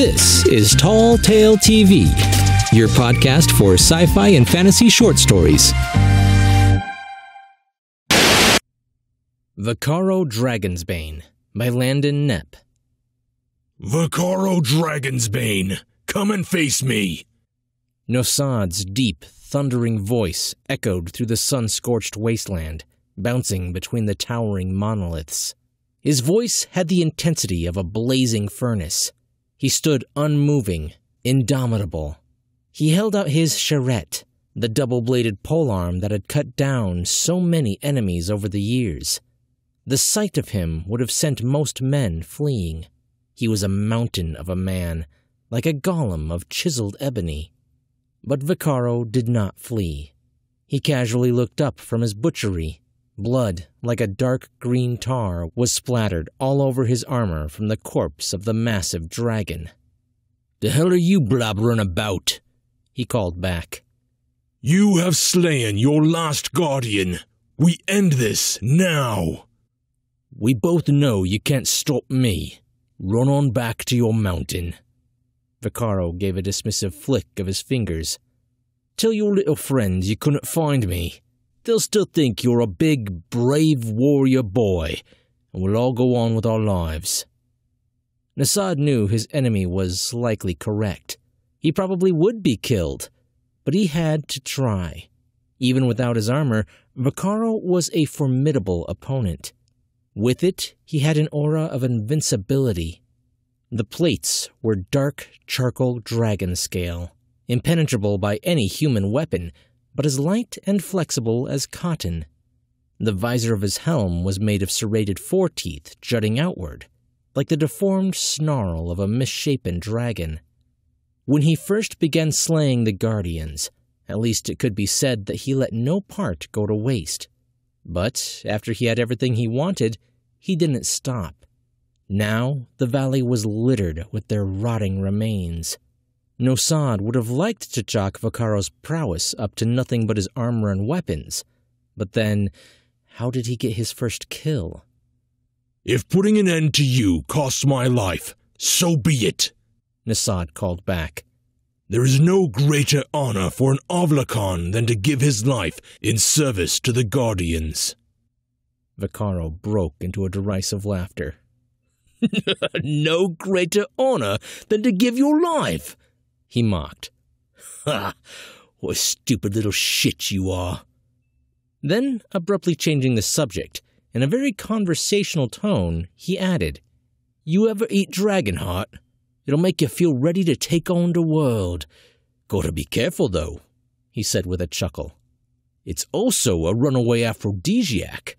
This is Tall Tale TV, your podcast for sci fi and fantasy short stories. Vakaro Dragonsbane by Landon Nepp. Vakaro Dragonsbane, come and face me! Nosad's deep, thundering voice echoed through the sun scorched wasteland, bouncing between the towering monoliths. His voice had the intensity of a blazing furnace, he stood unmoving, indomitable. He held out his charrette, the double bladed polearm that had cut down so many enemies over the years. The sight of him would have sent most men fleeing. He was a mountain of a man, like a golem of chiseled ebony. But Vicaro did not flee. He casually looked up from his butchery Blood, like a dark green tar, was splattered all over his armor from the corpse of the massive dragon. The hell are you blabbering about? he called back. You have slain your last guardian. We end this now. We both know you can't stop me. Run on back to your mountain. Vicaro gave a dismissive flick of his fingers. Tell your little friends you couldn't find me. They'll still think you're a big, brave warrior boy, and we'll all go on with our lives. Nasad knew his enemy was likely correct. He probably would be killed, but he had to try. Even without his armor, Vakaro was a formidable opponent. With it, he had an aura of invincibility. The plates were dark charcoal dragon scale, impenetrable by any human weapon, but as light and flexible as cotton. The visor of his helm was made of serrated foreteeth jutting outward, like the deformed snarl of a misshapen dragon. When he first began slaying the guardians, at least it could be said that he let no part go to waste. But after he had everything he wanted, he didn't stop. Now the valley was littered with their rotting remains. Nosad would have liked to chalk Vaccaro's prowess up to nothing but his armor and weapons, but then, how did he get his first kill? If putting an end to you costs my life, so be it, Nasad called back. There is no greater honor for an Avlakan than to give his life in service to the Guardians. Vaccaro broke into a derisive laughter. no greater honor than to give your life he mocked. Ha! What stupid little shit you are! Then, abruptly changing the subject, in a very conversational tone, he added, You ever eat dragon heart? It'll make you feel ready to take on the world. Gotta be careful, though, he said with a chuckle. It's also a runaway aphrodisiac.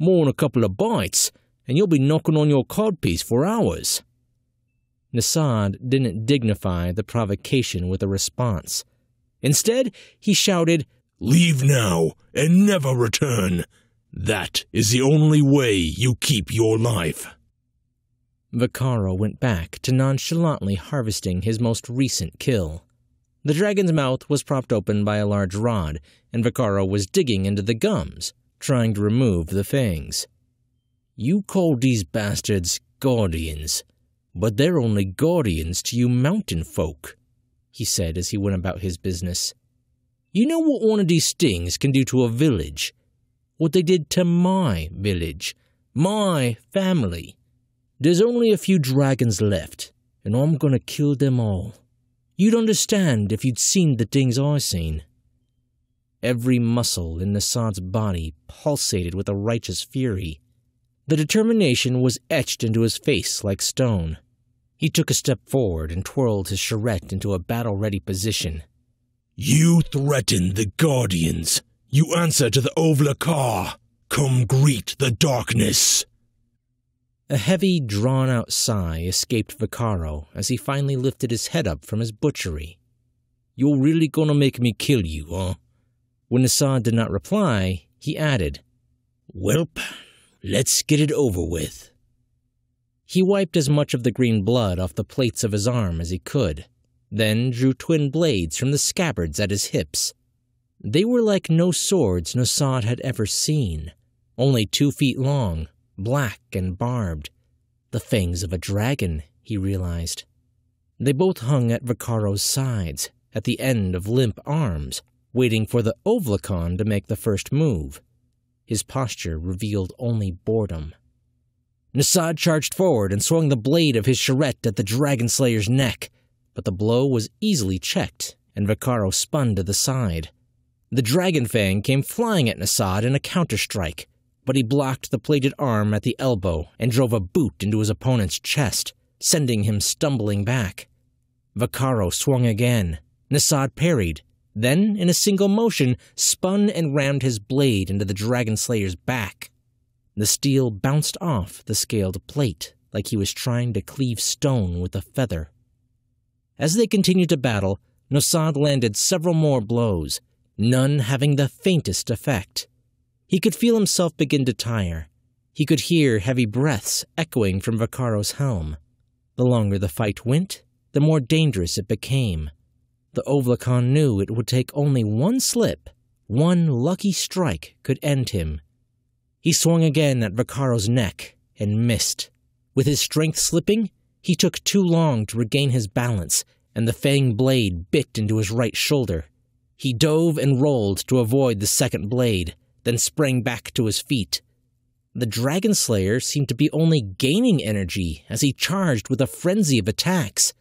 More than a couple of bites, and you'll be knocking on your codpiece for hours. Nassad didn't dignify the provocation with a response. Instead, he shouted, Leave now and never return. That is the only way you keep your life. Vakaro went back to nonchalantly harvesting his most recent kill. The dragon's mouth was propped open by a large rod, and Vakaro was digging into the gums, trying to remove the fangs. You call these bastards guardians, but they're only guardians to you mountain folk, he said as he went about his business. You know what one of these stings can do to a village? What they did to my village, my family. There's only a few dragons left, and I'm going to kill them all. You'd understand if you'd seen the things I seen. Every muscle in Nassad's body pulsated with a righteous fury. The determination was etched into his face like stone. He took a step forward and twirled his charrette into a battle ready position. You threaten the Guardians. You answer to the Ovlakar. Come greet the darkness. A heavy, drawn out sigh escaped Vicaro as he finally lifted his head up from his butchery. You're really gonna make me kill you, huh? When Assad did not reply, he added, Welp, Let's get it over with. He wiped as much of the green blood off the plates of his arm as he could, then drew twin blades from the scabbards at his hips. They were like no swords Nassad had ever seen, only two feet long, black and barbed. The fangs of a dragon, he realized. They both hung at Vicaro's sides, at the end of limp arms, waiting for the Ovlikon to make the first move. His posture revealed only boredom. Nassad charged forward and swung the blade of his charrette at the Dragon Slayer's neck, but the blow was easily checked, and Vicaro spun to the side. The Dragon Fang came flying at Nassad in a counterstrike, but he blocked the plated arm at the elbow and drove a boot into his opponent's chest, sending him stumbling back. Vacaro swung again. Nassad parried, then, in a single motion, spun and rammed his blade into the dragon slayer's back. The steel bounced off the scaled plate like he was trying to cleave stone with a feather. As they continued to battle, Nosad landed several more blows, none having the faintest effect. He could feel himself begin to tire. He could hear heavy breaths echoing from Vaccaro's helm. The longer the fight went, the more dangerous it became. The Ovlakon knew it would take only one slip, one lucky strike could end him. He swung again at Vaccaro's neck and missed. With his strength slipping, he took too long to regain his balance, and the fang blade bit into his right shoulder. He dove and rolled to avoid the second blade, then sprang back to his feet. The Dragon Slayer seemed to be only gaining energy as he charged with a frenzy of attacks.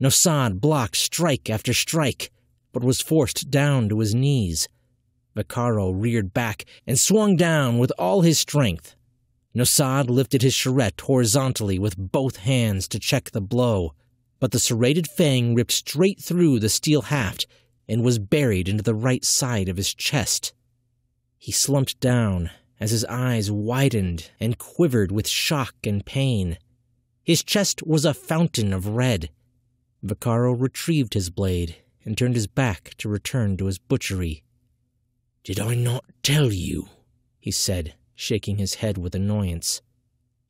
Nosad blocked strike after strike, but was forced down to his knees. Vicaro reared back and swung down with all his strength. Nosad lifted his charrette horizontally with both hands to check the blow, but the serrated fang ripped straight through the steel haft and was buried into the right side of his chest. He slumped down as his eyes widened and quivered with shock and pain. His chest was a fountain of red. Vaccaro retrieved his blade and turned his back to return to his butchery. Did I not tell you? he said, shaking his head with annoyance.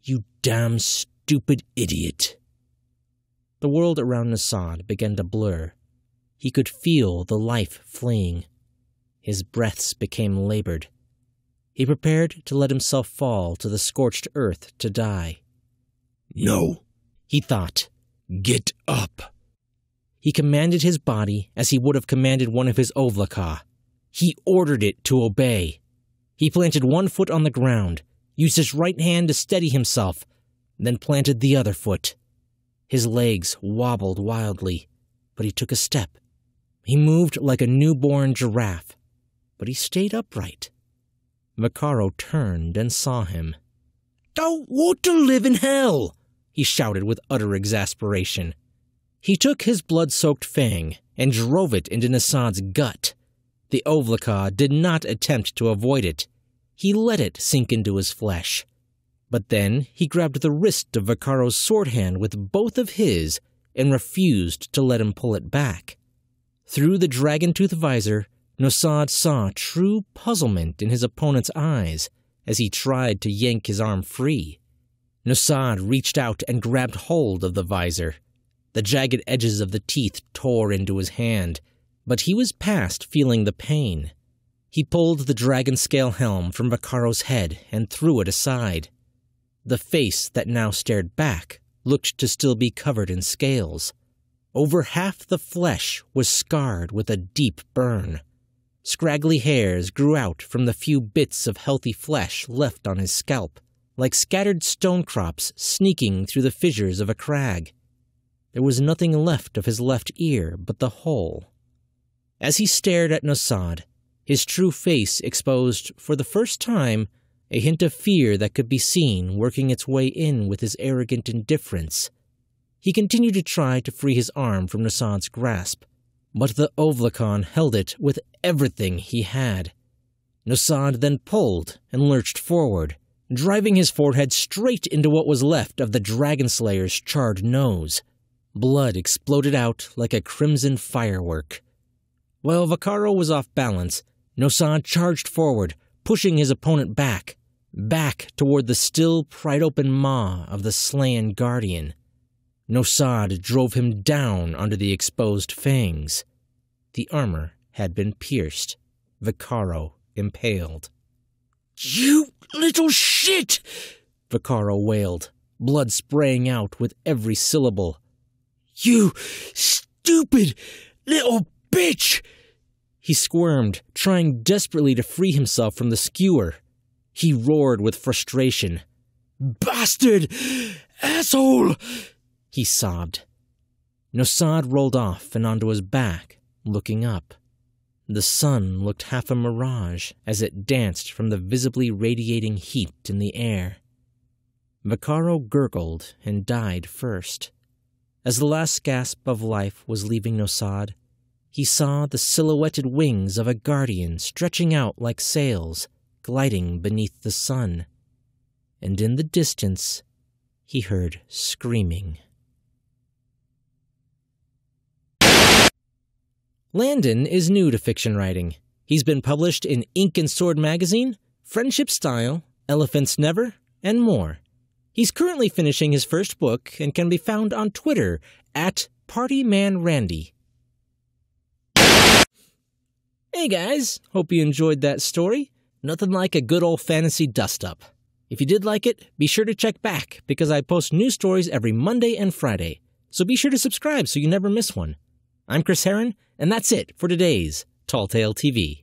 You damn stupid idiot. The world around Nassad began to blur. He could feel the life fleeing. His breaths became labored. He prepared to let himself fall to the scorched earth to die. No, he thought. Get up! He commanded his body as he would have commanded one of his ovlakah. He ordered it to obey. He planted one foot on the ground, used his right hand to steady himself, then planted the other foot. His legs wobbled wildly, but he took a step. He moved like a newborn giraffe, but he stayed upright. Macaro turned and saw him. Don't want to live in hell! he shouted with utter exasperation. He took his blood-soaked fang and drove it into Nassad's gut. The Ovlakar did not attempt to avoid it. He let it sink into his flesh. But then he grabbed the wrist of Vaccaro's sword hand with both of his and refused to let him pull it back. Through the dragon tooth visor, Nosad saw true puzzlement in his opponent's eyes as he tried to yank his arm free. Nosad reached out and grabbed hold of the visor the jagged edges of the teeth tore into his hand, but he was past feeling the pain. He pulled the dragon scale helm from Vaccaro's head and threw it aside. The face that now stared back looked to still be covered in scales. Over half the flesh was scarred with a deep burn. Scraggly hairs grew out from the few bits of healthy flesh left on his scalp, like scattered stone crops sneaking through the fissures of a crag. There was nothing left of his left ear but the hole. As he stared at Nasad, his true face exposed, for the first time, a hint of fear that could be seen working its way in with his arrogant indifference. He continued to try to free his arm from Nassad's grasp, but the Ovlakon held it with everything he had. Nassad then pulled and lurched forward, driving his forehead straight into what was left of the Dragonslayer's charred nose. Blood exploded out like a crimson firework. While Vaccaro was off balance, Nosan charged forward, pushing his opponent back, back toward the still pried open maw of the slain guardian. Nosad drove him down under the exposed fangs. The armor had been pierced, Vicaro impaled. You little shit! Vicaro wailed, blood spraying out with every syllable. You stupid little bitch! He squirmed, trying desperately to free himself from the skewer. He roared with frustration. Bastard! Asshole! He sobbed. Nosad rolled off and onto his back, looking up. The sun looked half a mirage as it danced from the visibly radiating heat in the air. Vaccaro gurgled and died first. As the last gasp of life was leaving Nosad, he saw the silhouetted wings of a guardian stretching out like sails, gliding beneath the sun. And in the distance, he heard screaming. Landon is new to fiction writing. He's been published in Ink and Sword magazine, Friendship Style, Elephants Never, and more. He's currently finishing his first book and can be found on Twitter at PartyManRandy. Hey guys, hope you enjoyed that story. Nothing like a good old fantasy dust up. If you did like it, be sure to check back because I post new stories every Monday and Friday. So be sure to subscribe so you never miss one. I'm Chris Heron, and that's it for today's Tall Tale TV.